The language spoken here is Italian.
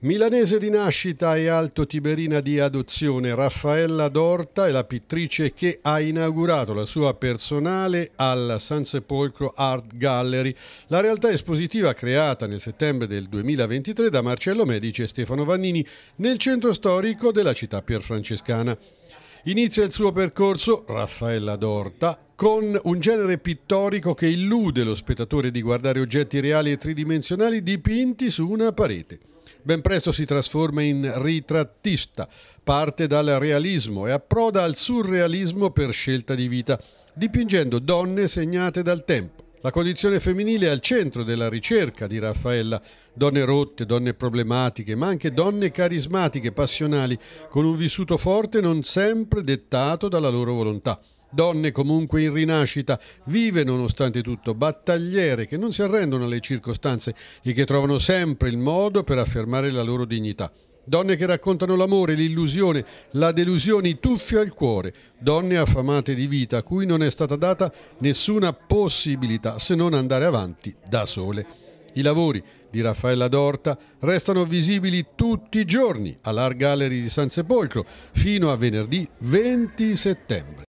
Milanese di nascita e alto tiberina di adozione, Raffaella Dorta è la pittrice che ha inaugurato la sua personale al San Sepolcro Art Gallery, la realtà espositiva creata nel settembre del 2023 da Marcello Medici e Stefano Vannini nel centro storico della città pierfrancescana. Inizia il suo percorso, Raffaella Dorta, con un genere pittorico che illude lo spettatore di guardare oggetti reali e tridimensionali dipinti su una parete. Ben presto si trasforma in ritrattista, parte dal realismo e approda al surrealismo per scelta di vita, dipingendo donne segnate dal tempo. La condizione femminile è al centro della ricerca di Raffaella, donne rotte, donne problematiche, ma anche donne carismatiche, passionali, con un vissuto forte non sempre dettato dalla loro volontà. Donne comunque in rinascita, vive nonostante tutto, battagliere che non si arrendono alle circostanze e che trovano sempre il modo per affermare la loro dignità. Donne che raccontano l'amore, l'illusione, la delusione, i tuffi al cuore. Donne affamate di vita a cui non è stata data nessuna possibilità se non andare avanti da sole. I lavori di Raffaella Dorta restano visibili tutti i giorni all'Art Gallery di San Sepolcro fino a venerdì 20 settembre.